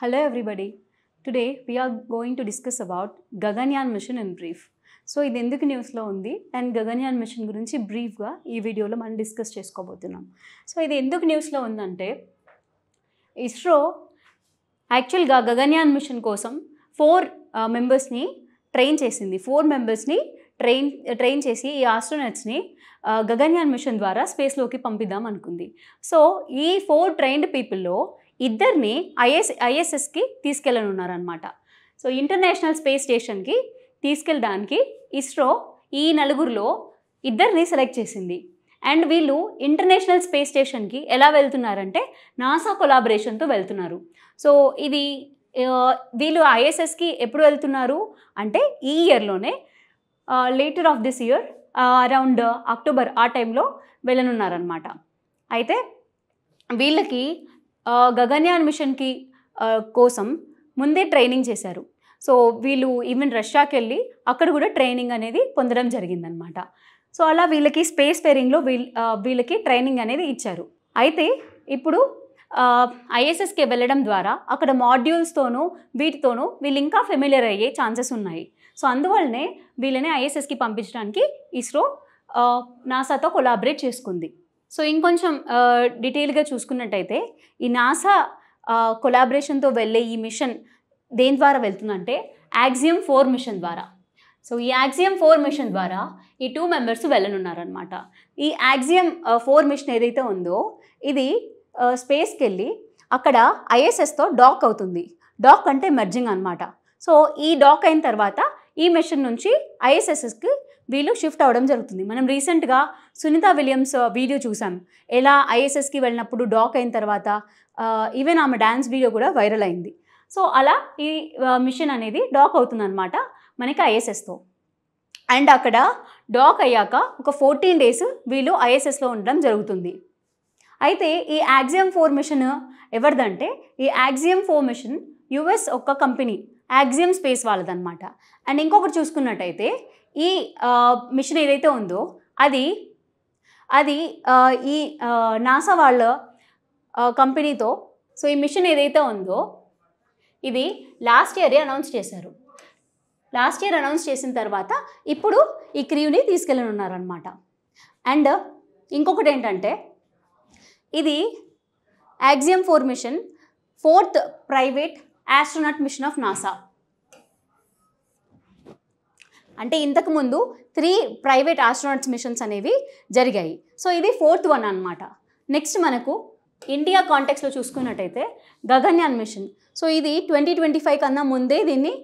hello everybody today we are going to discuss about Gaganyaan mission in brief so ఇది ఎందుకు న్యూస్లో ఉంది అండ్ గగన్యాన్ మిషన్ గురించి బ్రీఫ్గా ఈ వీడియోలో మనం డిస్కస్ చేసుకోబోతున్నాం సో ఇది ఎందుకు న్యూస్లో ఉందంటే ఇస్రో యాక్చువల్గా గగన్యాన్ మిషన్ కోసం ఫోర్ మెంబర్స్ని ట్రైన్ చేసింది ఫోర్ మెంబర్స్ని ట్రైన్ ట్రైన్ చేసి ఈ ఆస్ట్రోనట్స్ని గగన్యాన్ మిషన్ ద్వారా స్పేస్లోకి పంపిద్దాం అనుకుంది సో ఈ ఫోర్ ట్రైన్డ్ పీపుల్లో ఇద్దరిని ఐఎస్ ఐఎస్ఎస్కి తీసుకెళ్ళనున్నారనమాట సో ఇంటర్నేషనల్ స్పేస్ స్టేషన్కి తీసుకెళ్ళడానికి ఇస్రో ఈ నలుగురిలో ఇద్దరిని సెలెక్ట్ చేసింది అండ్ వీళ్ళు ఇంటర్నేషనల్ స్పేస్ స్టేషన్కి ఎలా వెళ్తున్నారంటే నాసా కొలాబరేషన్తో వెళ్తున్నారు సో ఇది వీళ్ళు ఐఎస్ఎస్కి ఎప్పుడు వెళ్తున్నారు అంటే ఈ ఇయర్లోనే later of this year around October ఆ టైంలో వెళ్ళనున్నారనమాట అయితే వీళ్ళకి గగన్యాన్ మిషన్కి కోసం ముందే ట్రైనింగ్ చేశారు సో వీళ్ళు ఈవెన్ రష్యాకి వెళ్ళి అక్కడ కూడా ట్రైనింగ్ అనేది పొందడం జరిగిందనమాట సో అలా వీళ్ళకి స్పేస్ ఫేరింగ్లో వీ వీళ్ళకి ట్రైనింగ్ అనేది ఇచ్చారు అయితే ఇప్పుడు ఐఎస్ఎస్కి వెళ్ళడం ద్వారా అక్కడ మాడ్యూల్స్తోనూ వీటితోనూ వీళ్ళు ఇంకా ఫెమిలియర్ అయ్యే ఛాన్సెస్ ఉన్నాయి సో అందువల్లనే వీళ్ళని ఐఎస్ఎస్కి పంపించడానికి ఇస్రో నాసాతో కొలాబరేట్ చేసుకుంది సో ఇంకొంచెం డీటెయిల్గా చూసుకున్నట్టయితే ఈ నాసా కొలాబరేషన్తో వెళ్ళే ఈ మిషన్ దేని ద్వారా వెళ్తుందంటే యాక్సియం ఫోర్ మిషన్ ద్వారా సో ఈ యాక్సియం ఫోర్ మిషన్ ద్వారా ఈ టూ మెంబర్స్ వెళ్ళనున్నారనమాట ఈ యాక్సియం ఫోర్ మిషన్ ఏదైతే ఉందో ఇది స్పేస్కి వెళ్ళి అక్కడ ఐఎస్ఎస్తో డాక్ అవుతుంది డాక్ అంటే మెర్జింగ్ అనమాట సో ఈ డాక్ అయిన తర్వాత ఈ మిషన్ నుంచి ఐఎస్ఎస్ఎస్కి వీళ్ళు షిఫ్ట్ అవ్వడం జరుగుతుంది మనం రీసెంట్గా సునీత విలియమ్స్ వీడియో చూసాం ఎలా ఐఎస్ఎస్కి వెళ్ళినప్పుడు డాక్ అయిన తర్వాత ఈవెన్ ఆమె డ్యాన్స్ వీడియో కూడా వైరల్ అయింది సో అలా ఈ మిషన్ అనేది డాక్ అవుతుందన్నమాట మనకి ఐఎస్ఎస్తో అండ్ అక్కడ డాక్ అయ్యాక ఒక ఫోర్టీన్ డేస్ వీళ్ళు ఐఎస్ఎస్లో ఉండడం జరుగుతుంది అయితే ఈ యాక్జియం ఫోర్ మిషన్ ఎవరిదంటే ఈ యాక్సియం ఫోర్ మిషన్ యుఎస్ ఒక్క కంపెనీ యాక్సియం స్పేస్ వాళ్ళదనమాట అండ్ ఇంకొకటి చూసుకున్నట్టయితే ఈ మిషన్ ఏదైతే ఉందో అది అది ఈ నాసా వాళ్ళ కంపెనీతో సో ఈ మిషన్ ఏదైతే ఉందో ఇది లాస్ట్ ఇయరే అనౌన్స్ చేశారు లాస్ట్ ఇయర్ అనౌన్స్ చేసిన తర్వాత ఇప్పుడు ఈ క్రీవ్ని తీసుకెళ్ళనున్నారనమాట అండ్ ఇంకొకటి ఏంటంటే ఇది Axiom four mission fourth private astronaut mission of NASA అంటే ఇంతకుముందు త్రీ ప్రైవేట్ ఆస్ట్రోనాట్స్ మిషన్స్ అనేవి జరిగాయి సో ఇది ఫోర్త్ వన్ అనమాట నెక్స్ట్ మనకు ఇండియా కాంటెక్స్లో చూసుకున్నట్టయితే గగన్యాన్ మిషన్ సో ఇది ట్వంటీ ట్వంటీ ఫైవ్ కన్నా ముందే దీన్ని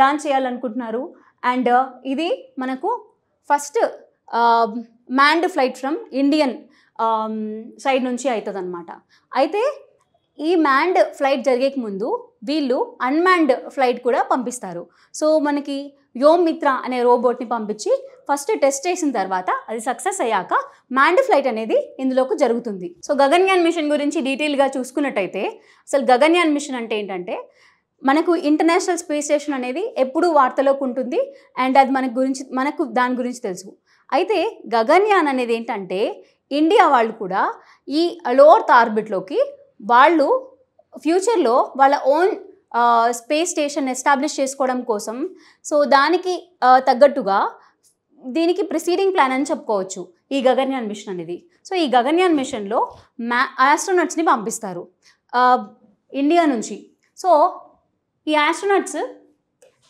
లాంచ్ చేయాలనుకుంటున్నారు అండ్ uh, ఇది మనకు first manned flight from Indian side నుంచి అవుతుంది అనమాట అయితే ఈ మ్యాండ్ ఫ్లైట్ జరిగేకి ముందు వీళ్ళు అన్మాన్డ్ ఫ్లైట్ కూడా పంపిస్తారు సో మనకి యోమ్ మిత్ర అనే రోబోట్ని పంపించి ఫస్ట్ టెస్ట్ చేసిన తర్వాత అది సక్సెస్ అయ్యాక మ్యాండ్ ఫ్లైట్ అనేది ఇందులోకి జరుగుతుంది సో గగన్యాన్ మిషన్ గురించి డీటెయిల్గా చూసుకున్నట్టయితే అసలు గగన్యాన్ మిషన్ అంటే ఏంటంటే మనకు ఇంటర్నేషనల్ స్పేస్ స్టేషన్ అనేది ఎప్పుడూ వార్తలోకి ఉంటుంది అండ్ అది మనకు గురించి మనకు దాని గురించి తెలుసు అయితే గగన్యాన్ అనేది ఏంటంటే ఇండియా వాళ్ళు కూడా ఈ లోవర్త్ ఆర్బిట్లోకి వాళ్ళు ఫ్యూచర్లో వాళ్ళ ఓన్ స్పేస్ స్టేషన్ ఎస్టాబ్లిష్ చేసుకోవడం కోసం సో దానికి తగ్గట్టుగా దీనికి ప్రిసీడింగ్ ప్లాన్ అని చెప్పుకోవచ్చు ఈ గగన్యాన్ మిషన్ అనేది సో ఈ గగన్యాన్ మిషన్లో మ్యా ఆస్ట్రోనట్స్ని పంపిస్తారు ఇండియా నుంచి సో ఈ ఆస్ట్రోనట్స్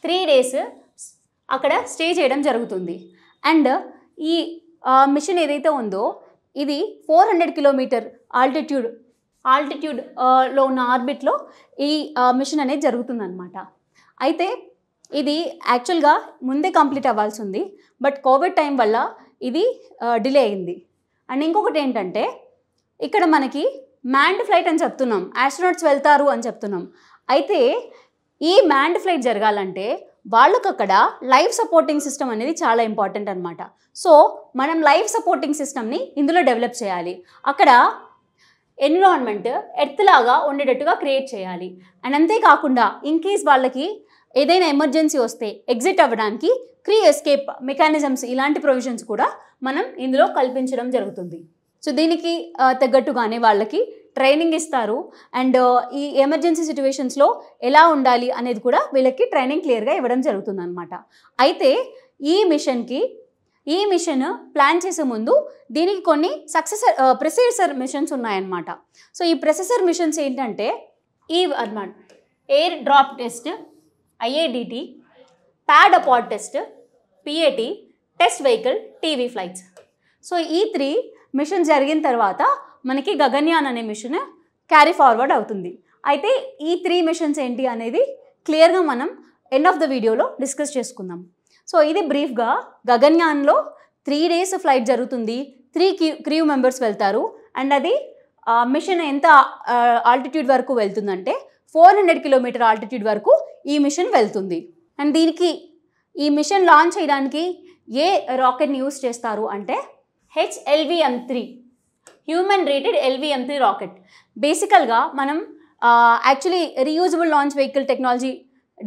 త్రీ డేస్ అక్కడ స్టే చేయడం జరుగుతుంది అండ్ ఈ మిషన్ ఏదైతే ఉందో ఇది four hundred kilometre altitude altitude లో ఉన్న ఆర్బిట్లో ఈ మిషన్ అనేది జరుగుతుందన్నమాట అయితే ఇది యాక్చువల్గా ముందే కంప్లీట్ అవ్వాల్సి ఉంది బట్ కోవిడ్ టైం వల్ల ఇది డిలే అయింది అండ్ ఇంకొకటి ఏంటంటే ఇక్కడ మనకి మ్యాండ్ ఫ్లైట్ అని చెప్తున్నాం యాస్ట్రోనాట్స్ వెళ్తారు అని చెప్తున్నాం అయితే ఈ మ్యాండ్ ఫ్లైట్ జరగాలంటే వాళ్ళకు అక్కడ లైఫ్ సపోర్టింగ్ సిస్టమ్ అనేది చాలా ఇంపార్టెంట్ అనమాట సో మనం లైఫ్ సపోర్టింగ్ సిస్టమ్ని ఇందులో డెవలప్ చేయాలి అక్కడ ఎన్విరాన్మెంట్ ఎర్త్ లాగా ఉండేటట్టుగా క్రియేట్ చేయాలి అండ్ అంతేకాకుండా ఇన్ కేస్ వాళ్ళకి ఏదైనా ఎమర్జెన్సీ వస్తే ఎగ్జిట్ అవ్వడానికి క్రీ ఎస్కేప్ మెకానిజమ్స్ ఇలాంటి ప్రొవిజన్స్ కూడా మనం ఇందులో కల్పించడం జరుగుతుంది సో దీనికి తగ్గట్టుగానే వాళ్ళకి ట్రైనింగ్ ఇస్తారు అండ్ ఈ ఎమర్జెన్సీ సిచ్యువేషన్స్లో ఎలా ఉండాలి అనేది కూడా వీళ్ళకి ట్రైనింగ్ క్లియర్గా ఇవ్వడం జరుగుతుంది అనమాట అయితే ఈ మిషన్కి ఈ మిషన్ ప్లాన్ చేసే ముందు దీనికి కొన్ని సక్సెసర్ ప్రెసెసర్ మిషన్స్ ఉన్నాయన్నమాట సో ఈ ప్రెసెసర్ మిషన్స్ ఏంటంటే ఈ అనమాట air drop test IADT pad abort test PAT test vehicle TV flights so ఈ త్రీ మిషన్ జరిగిన తర్వాత మనకి గగన్యాన్ అనే మిషన్ క్యారీ ఫార్వర్డ్ అవుతుంది అయితే ఈ త్రీ మిషన్స్ ఏంటి అనేది క్లియర్గా మనం ఎండ్ ఆఫ్ ద వీడియోలో డిస్కస్ చేసుకుందాం సో ఇది బ్రీఫ్గా గగన్యాన్లో త్రీ డేస్ ఫ్లైట్ జరుగుతుంది త్రీ క్యూ క్రూ మెంబర్స్ వెళ్తారు అండ్ అది మిషన్ ఎంత ఆల్టిట్యూడ్ వరకు వెళ్తుందంటే ఫోర్ హండ్రెడ్ కిలోమీటర్ ఆల్టిట్యూడ్ వరకు ఈ మిషన్ వెళ్తుంది అండ్ దీనికి ఈ మిషన్ లాంచ్ చేయడానికి ఏ రాకెట్ని యూస్ చేస్తారు అంటే HLVM three human rated LVM three rocket బేసికల్గా మనం actually reusable launch vehicle technology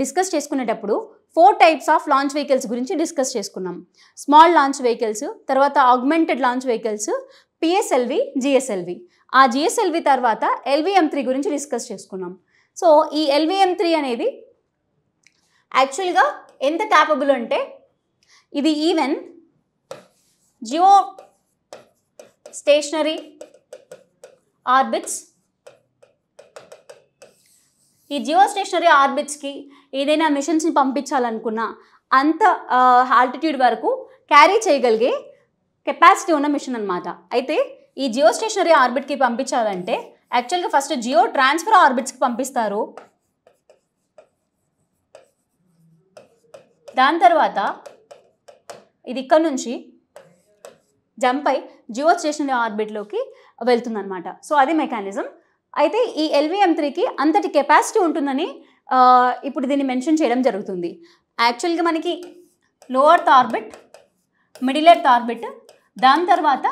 discuss చేసుకునేటప్పుడు four types of launch vehicles గురించి డిస్కస్ చేసుకున్నాం స్మాల్ లాంచ్ వెహికల్స్ తర్వాత augmented launch vehicles PSLV GSLV ఆ జిఎస్ఎల్వి తర్వాత ఎల్విఎం త్రీ గురించి డిస్కస్ చేసుకున్నాం సో ఈ ఎల్విఎం త్రీ అనేది యాక్చువల్గా ఎంత క్యాపబుల్ అంటే ఇది ఈవెన్ జియో స్టేషనరీ ఆర్బిట్స్ ఈ జియో స్టేషనరీ ఆర్బిట్స్కి ఏదైనా మిషన్స్ని పంపించాలనుకున్నా అంత ఆల్టిట్యూడ్ వరకు క్యారీ చేయగలిగే కెపాసిటీ ఉన్న మిషన్ అనమాట అయితే ఈ జియో స్టేషనరీ ఆర్బిట్కి పంపించాలంటే యాక్చువల్గా ఫస్ట్ జియో ట్రాన్స్ఫర్ ఆర్బిట్స్కి పంపిస్తారు దాని తర్వాత ఇది ఇక్కడ నుంచి జంప్ అయి జియో స్టేషనరీ ఆర్బిట్లోకి వెళ్తుందనమాట సో అది మెకానిజం అయితే ఈ ఎల్విఎం త్రీకి అంతటి కెపాసిటీ ఉంటుందని ఇప్పుడు దీన్ని మెన్షన్ చేయడం జరుగుతుంది యాక్చువల్గా మనకి lower orbit middle earth orbit దాని తర్వాత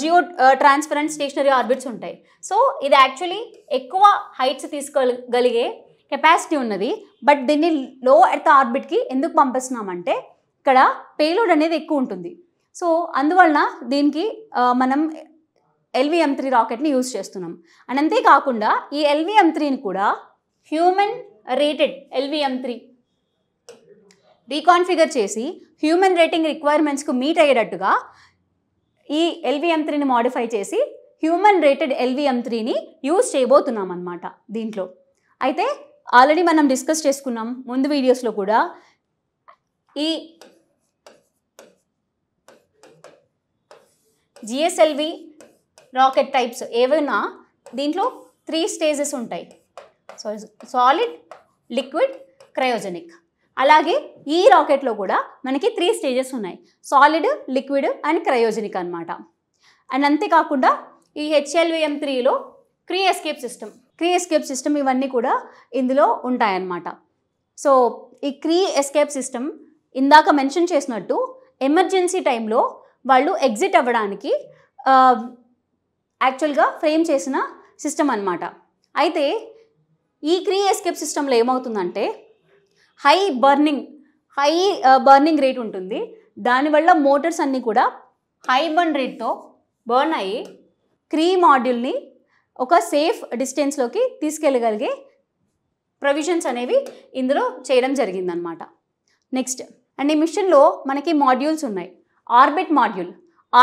జియో ట్రాన్స్పరెంట్ స్టేషనరీ ఆర్బిట్స్ ఉంటాయి సో ఇది యాక్చువల్లీ ఎక్కువ హైట్స్ తీసుకోగలిగే కెపాసిటీ ఉన్నది బట్ దీన్ని లో ఎర్త్ ఆర్బిట్కి ఎందుకు పంపిస్తున్నామంటే ఇక్కడ పేలోడ్ అనేది ఎక్కువ ఉంటుంది సో అందువలన దీనికి మనం ఎల్విఎం త్రీ రాకెట్ని యూజ్ చేస్తున్నాం అండ్ అంతేకాకుండా ఈ ఎల్విఎం త్రీని కూడా human rated LVM three reconfigure చేసి హ్యూమన్ రేటింగ్ రిక్వైర్మెంట్స్కు మీట్ అయ్యేటట్టుగా ఈ ఎల్విఎం త్రీని మాడిఫై చేసి హ్యూమన్ రేటెడ్ ఎల్విఎం త్రీని యూజ్ చేయబోతున్నాం అనమాట దీంట్లో అయితే ఆల్రెడీ మనం డిస్కస్ చేసుకున్నాం ముందు వీడియోస్లో కూడా ఈ జిఎస్ఎల్వి రాకెట్ టైప్స్ ఏవైనా దీంట్లో త్రీ స్టేజెస్ ఉంటాయి సారీ సాలిడ్ లిక్విడ్ క్రయోజెనిక్ అలాగే ఈ రాకెట్లో కూడా మనకి త్రీ స్టేజెస్ ఉన్నాయి సాలిడ్ లిక్విడ్ అండ్ క్రయోజెనిక్ అనమాట అండ్ అంతేకాకుండా ఈ హెచ్ఎల్విఎం త్రీలో crew escape system crew escape system ఇవన్నీ కూడా ఇందులో ఉంటాయన్నమాట సో ఈ క్రీ ఎస్కేప్ సిస్టమ్ ఇందాక మెన్షన్ చేసినట్టు ఎమర్జెన్సీ టైంలో వాళ్ళు ఎగ్జిట్ అవ్వడానికి యాక్చువల్గా uh, ఫ్రేమ్ చేసిన సిస్టమ్ అనమాట అయితే ఈ క్రీ ఎస్కేప్ సిస్టంలో ఏమవుతుందంటే high burning high burning rate ఉంటుంది దానివల్ల మోటార్స్ అన్నీ కూడా హై బర్న్ రేట్తో బర్న్ అయ్యి క్రీ మాడ్యూల్ని ఒక సేఫ్ డిస్టెన్స్లోకి తీసుకెళ్ళగలిగే ప్రొవిజన్స్ అనేవి ఇందులో చేయడం జరిగిందనమాట నెక్స్ట్ అండ్ ఈ మిషన్లో మనకి మాడ్యూల్స్ ఉన్నాయి ఆర్బిట్ మాడ్యూల్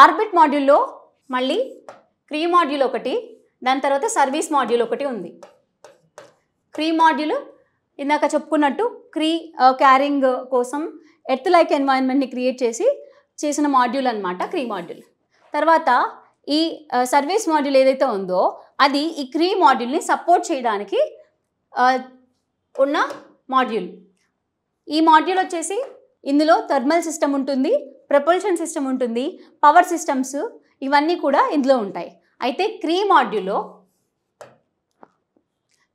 ఆర్బిట్ మాడ్యూల్లో మళ్ళీ క్రీ మాడ్యూల్ ఒకటి దాని తర్వాత సర్వీస్ మాడ్యూల్ ఒకటి ఉంది క్రీ మాడ్యూల్ ఇందాక చెప్పుకున్నట్టు క్రీ క్యారింగ్ కోసం ఎర్త్ లైక్ ఎన్వైరన్మెంట్ని క్రియేట్ చేసి చేసిన మాడ్యూల్ అనమాట క్రీ మాడ్యూల్ తర్వాత ఈ సర్వీస్ మాడ్యూల్ ఏదైతే ఉందో అది ఈ క్రీ మాడ్యూల్ని సపోర్ట్ చేయడానికి ఉన్న మాడ్యూల్ ఈ మాడ్యూల్ వచ్చేసి ఇందులో థర్మల్ సిస్టమ్ ఉంటుంది ప్రపల్షన్ సిస్టమ్ ఉంటుంది పవర్ సిస్టమ్స్ ఇవన్నీ కూడా ఇందులో ఉంటాయి అయితే క్రీ మాడ్యూల్లో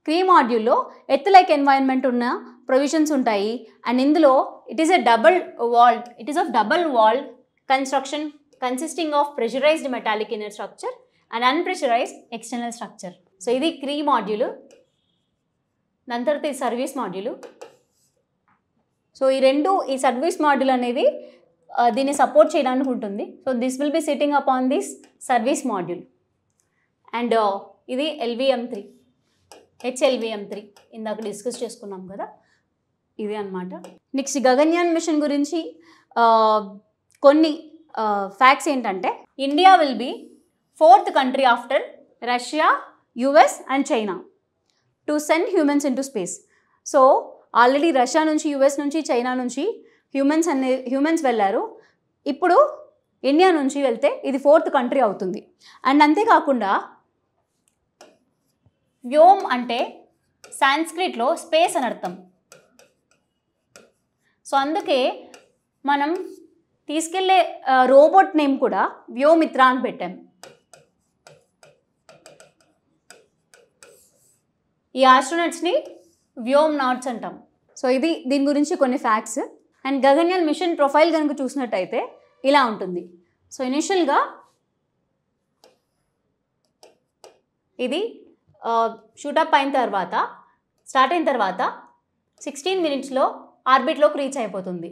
క్రీ మాడ్యూల్లో ఎర్త్ లైక్ ఎన్వైరన్మెంట్ ఉన్న ప్రొవిజన్స్ ఉంటాయి అండ్ ఇందులో it is a double walled it is of double walled construction consisting of pressurised metallic inner structure and unpressurised external structure so ఇది క్రీ మాడ్యూలు దాని తర్వాత ఈ service module so ఈ రెండు ఈ సర్వీస్ మాడ్యూల్ అనేది దీన్ని సపోర్ట్ చేయడానికి ఉంటుంది so this will be sitting up on this service module and ఇది ఎల్విఎం త్రీ హెచ్ఎల్విఎం త్రీ ఇందాక డిస్కస్ చేసుకున్నాం కదా ఇది అనమాట నెక్స్ట్ గగన్యాన్ మిషన్ గురించి కొన్ని ఫ్యాక్ట్స్ ఏంటంటే India will be fourth country after Russia US and China to send humans into space so already Russia నుంచి యుఎస్ నుంచి చైనా నుంచి హ్యూమన్స్ అనే హ్యూమన్స్ వెళ్ళారు ఇప్పుడు ఇండియా నుంచి వెళ్తే ఇది ఫోర్త్ కంట్రీ అవుతుంది అండ్ అంతేకాకుండా వ్యోమ్ అంటే సాంస్క్రిట్లో స్పేస్ అని అర్థం సో అందుకే మనం తీసుకెళ్లే రోబోట్ నేమ్ కూడా వ్యోమిత్ర అని పెట్టాం ఈ ఆస్ట్రోనట్స్ని వ్యోమ్ నాట్స్ అంటాం సో ఇది దీని గురించి కొన్ని facts and Gaganyaan mission profile కనుక చూసినట్టయితే ఇలా ఉంటుంది సో ఇనిషియల్గా ఇది షూటప్ అయిన తర్వాత స్టార్ట్ అయిన తర్వాత సిక్స్టీన్ మినిట్స్లో ఆర్బిట్లోకి రీచ్ అయిపోతుంది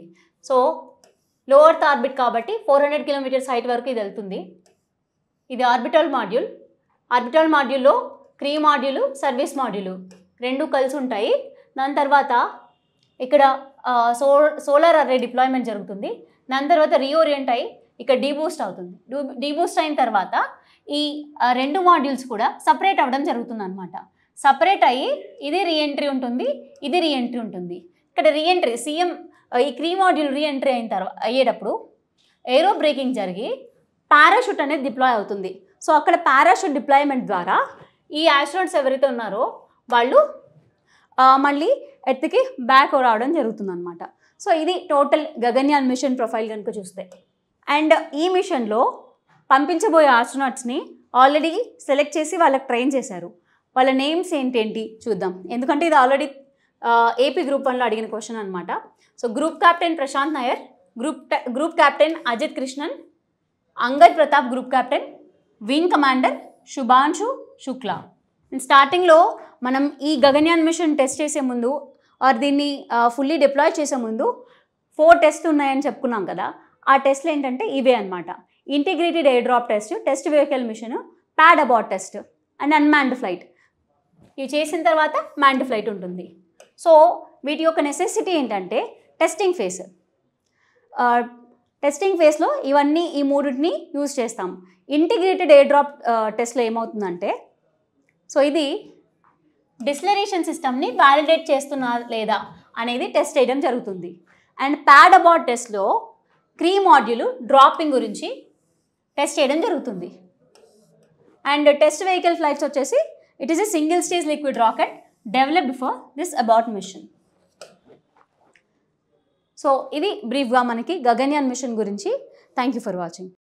సో లో అర్త్ ఆర్బిట్ కాబట్టి ఫోర్ హండ్రెడ్ కిలోమీటర్స్ హైట్ వరకు ఇది వెళ్తుంది ఇది ఆర్బిటల్ మాడ్యూల్ ఆర్బిటల్ మాడ్యూల్లో క్రీ మాడ్యూలు సర్వీస్ మాడ్యూలు రెండు కలిసి ఉంటాయి దాని తర్వాత ఇక్కడ సో సోలార్ అర్రే డిప్లాయ్మెంట్ జరుగుతుంది దాని తర్వాత రీఓరియంట్ అయ్యి ఇక్కడ డీబూస్ట్ అవుతుంది డీబూస్ట్ అయిన తర్వాత ఈ రెండు మాడ్యూల్స్ కూడా సపరేట్ అవ్వడం జరుగుతుంది అనమాట సపరేట్ అయ్యి ఇది రీఎంట్రీ ఉంటుంది ఇది రీఎంట్రీ ఉంటుంది ఇక్కడ రీఎంట్రీ సీఎం ఈ క్రీ మాడ్యూల్ రీఎంట్రీ అయిన తర్వాత అయ్యేటప్పుడు ఏరో బ్రేకింగ్ జరిగి పారాషూట్ అనేది డిప్లాయ్ అవుతుంది సో అక్కడ పారాషూట్ డిప్లాయ్మెంట్ ద్వారా ఈ యాస్ట్రోట్స్ ఎవరైతే ఉన్నారో వాళ్ళు మళ్ళీ ఎత్తికి బ్యాక్ రావడం జరుగుతుంది అనమాట సో ఇది టోటల్ గగన్యాన్ మిషన్ ప్రొఫైల్ కనుక చూస్తే అండ్ ఈ మిషన్లో పంపించబోయే ఆస్ట్రోనాట్స్ని ఆల్రెడీ సెలెక్ట్ చేసి వాళ్ళకి ట్రైన్ చేశారు వాళ్ళ నేమ్స్ ఏంటేంటి చూద్దాం ఎందుకంటే ఇది ఆల్రెడీ ఏపీ గ్రూప్ వన్లో అడిగిన క్వశ్చన్ అనమాట so group captain Prashanth Nair group group captain Ajit Krishnan Angad Pratap group captain wing commander Shubhanshu Shukla స్టార్టింగ్లో మనం ఈ గగన్యాన్ మిషన్ టెస్ట్ చేసే ముందు ఆర్ దీన్ని ఫుల్లీ డిప్లాయ్ చేసే ముందు ఫోర్ టెస్ట్ ఉన్నాయని చెప్పుకున్నాం కదా ఆ టెస్ట్లు ఏంటంటే ఇవే అనమాట integrated air drop test test vehicle mission pad abort test and unmanned flight ఇవి చేసిన తర్వాత మ్యాండ్ ఫ్లైట్ ఉంటుంది సో వీటి యొక్క నెసెసిటీ ఏంటంటే టెస్టింగ్ ఫేస్ టెస్టింగ్ ఫేస్లో ఇవన్నీ ఈ మూడింటిని యూజ్ చేస్తాం ఇంటిగ్రేటెడ్ ఎయిర్ డ్రాప్ టెస్ట్లో ఏమవుతుందంటే సో ఇది డిస్లరేషన్ సిస్టమ్ని వ్యాలిడేట్ చేస్తున్నా లేదా అనేది టెస్ట్ చేయడం జరుగుతుంది అండ్ ప్యాడ్ అబౌట్ టెస్ట్లో క్రీ మాడ్యూల్ డ్రాపింగ్ గురించి టెస్ట్ చేయడం జరుగుతుంది అండ్ టెస్ట్ వెహికల్ ఫ్లైట్స్ వచ్చేసి it is a single stage liquid rocket developed for this about mission so ఇది బ్రీఫ్గా మనకి గగన్యాన్ మిషన్ గురించి థ్యాంక్ యూ ఫర్ వాచింగ్